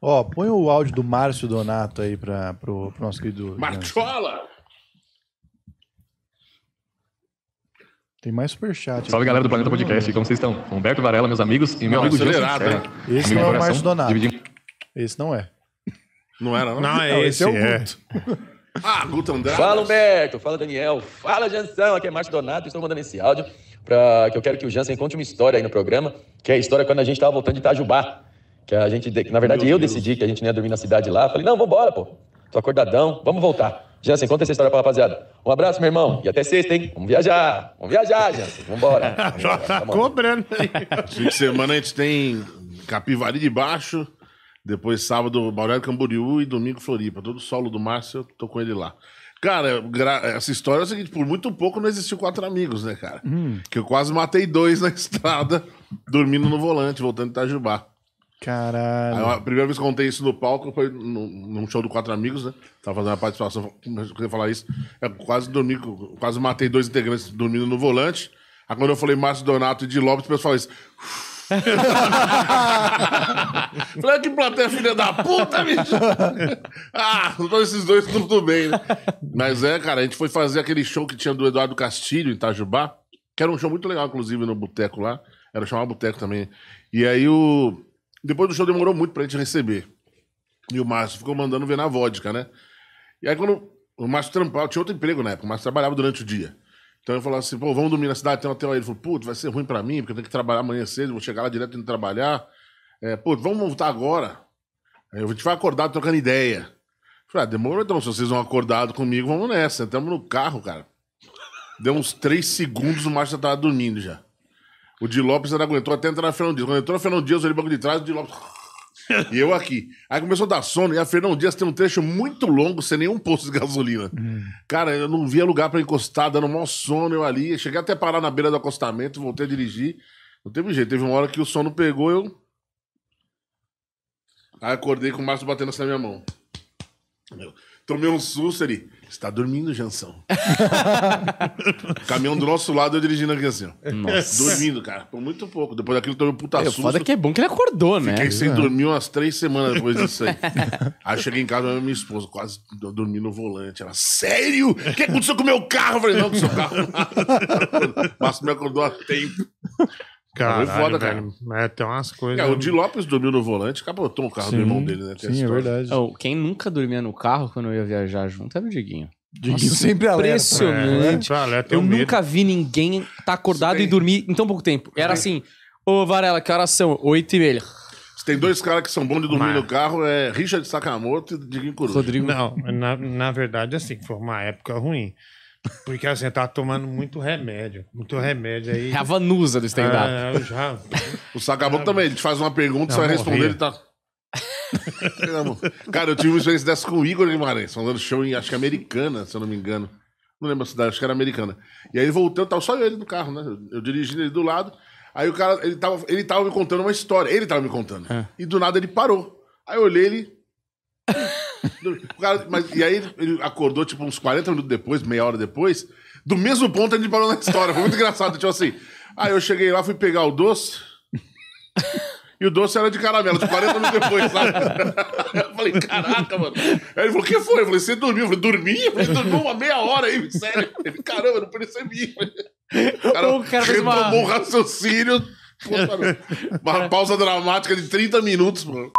Ó, põe o áudio do Márcio Donato aí para pro, nosso querido. Marchola! Tem mais superchat. Salve aqui. galera do Planeta Podcast, como vocês estão? Humberto Varela, meus amigos, e meu Não, amigo Gilson Esse Amigo não é o Márcio Donato. dividindo- Esse não é. Não era, não? Não, é esse esse, é o é. Ah, Guto Andrade. Fala, Humberto. Fala, Daniel. Fala, Jansão. Aqui é Márcio Donato. Estou mandando esse áudio para que eu quero que o Jansen conte uma história aí no programa, que é a história quando a gente estava voltando de Itajubá que a gente, que, na verdade, Meu eu Deus. decidi que a gente não ia dormir na cidade lá. Falei, não, vambora, pô. Tô acordadão, vamos voltar. Jansen, conta essa história pra rapaziada. Um abraço, meu irmão. E até sexta, hein? Vamos viajar. Vamos viajar, Jansen. Vambora. Já tá cobrando aí. Fim de semana a gente tem Capivari de Baixo, depois sábado Balneário Camboriú e domingo Floripa. Todo solo do Márcio, eu tô com ele lá. Cara, essa história é o seguinte: por muito pouco não existiu quatro amigos, né, cara? Hum. Que eu quase matei dois na estrada, dormindo no volante, voltando de Itajubá. Caralho. Aí, a primeira vez que eu contei isso no palco foi num show do Quatro Amigos, né? Tava fazendo a participação, queria falar isso. Eu é, quase dormi, quase matei dois integrantes dormindo no volante. Aí quando eu falei Márcio Donato e de Lopes, o pessoal falou isso. falei, ah, que plateia filha da puta, bicho! ah, então esses dois tudo bem, né? Mas é, cara, a gente foi fazer aquele show que tinha do Eduardo Castilho em Itajubá, que era um show muito legal, inclusive, no boteco lá. Era chamar boteco também. E aí o depois do show demorou muito pra gente receber. E o Márcio ficou mandando ver na vodka, né? E aí quando o Márcio trampava, tinha outro emprego na época, o Márcio trabalhava durante o dia. Então eu falava assim, pô, vamos dormir na cidade, tem um hotel aí. Ele falou, putz, vai ser ruim pra mim, porque eu tenho que trabalhar amanhã cedo, vou chegar lá direto indo trabalhar. É, pô, vamos voltar agora. Aí eu vou acordar trocando ideia. Eu falei, ah, demorou então, se vocês vão acordado comigo, vamos nessa. Estamos no carro, cara. Deu uns três segundos, o Márcio já tava dormindo já. O Di Lopes ainda aguentou até entrar na Fernão Dias. Quando entrou na Fernão Dias, ele banco de trás, o Di Lopes. e eu aqui. Aí começou a dar sono e a Fernão Dias tem um trecho muito longo sem nenhum posto de gasolina. Hum. Cara, eu não via lugar para encostar, dando maior sono eu ali. Eu cheguei até parar na beira do acostamento, voltei a dirigir. Não teve jeito. Teve uma hora que o sono pegou eu. Aí acordei com o Márcio batendo assim na minha mão. Meu. Tomei um susto ali. Está dormindo, Jansão. Caminhão do nosso lado, eu dirigindo aqui assim, Nossa. Dormindo, cara. Por muito pouco. Depois daquilo, tomei um puta é, susto. Foda que é bom que ele acordou, né? Fiquei sem é. dormir umas três semanas depois disso aí. aí cheguei em casa, minha esposa quase dormi no volante. Ela, sério? O que aconteceu com o meu carro? Eu falei, não, com o seu carro. Mas me acordou a tempo. Cara, é foda, cara. É, tem umas coisas. É, o Di Lopes dormiu no volante, capotou o carro do irmão dele, né? Tem Sim, é verdade. quem nunca dormia no carro quando eu ia viajar junto era é o Diguinho. Diguinho sempre alerta. Né? Impressionante. É, eu medo. nunca vi ninguém tá acordado e dormir em tão pouco tempo. Era assim, ô Varela, que horas são? Oito e meia. tem dois caras que são bons de dormir Mas- no carro, é Richard Sakamoto e Diguinho Coruja. Rodrigo. Não, na, na verdade, assim, foi uma época ruim. Porque assim, eu tava tomando muito remédio. Muito remédio aí. É a vanusa do stand-up. Ah, eu já. O Sagabuco também, ele te faz uma pergunta, você vai responder, ele tá. Cara, eu tive uma experiência dessa com o Igor Guimarães, falando show em, acho que americana, se eu não me engano. Não lembro a cidade, acho que era americana. E aí ele voltou, tava só eu ele no carro, né? Eu, eu dirigindo ele do lado. Aí o cara, ele tava, ele tava me contando uma história. Ele tava me contando. É. E do nada ele parou. Aí eu olhei ele, Cara, mas, e aí ele acordou, tipo, uns 40 minutos depois, meia hora depois, do mesmo ponto a gente parou na história. Foi muito engraçado. Tipo assim, aí eu cheguei lá, fui pegar o doce. E o doce era de caramelo, de tipo, 40 minutos depois, sabe? Eu falei, caraca, mano. Aí ele falou, o que foi? Eu falei, você dormiu? Eu falei, dormi? Eu falei, dormiu uma meia hora aí, sério. Ele, caramba, eu não percebi. O cara, o cara retomou o uma... raciocínio. Pô, uma pausa dramática de 30 minutos, mano.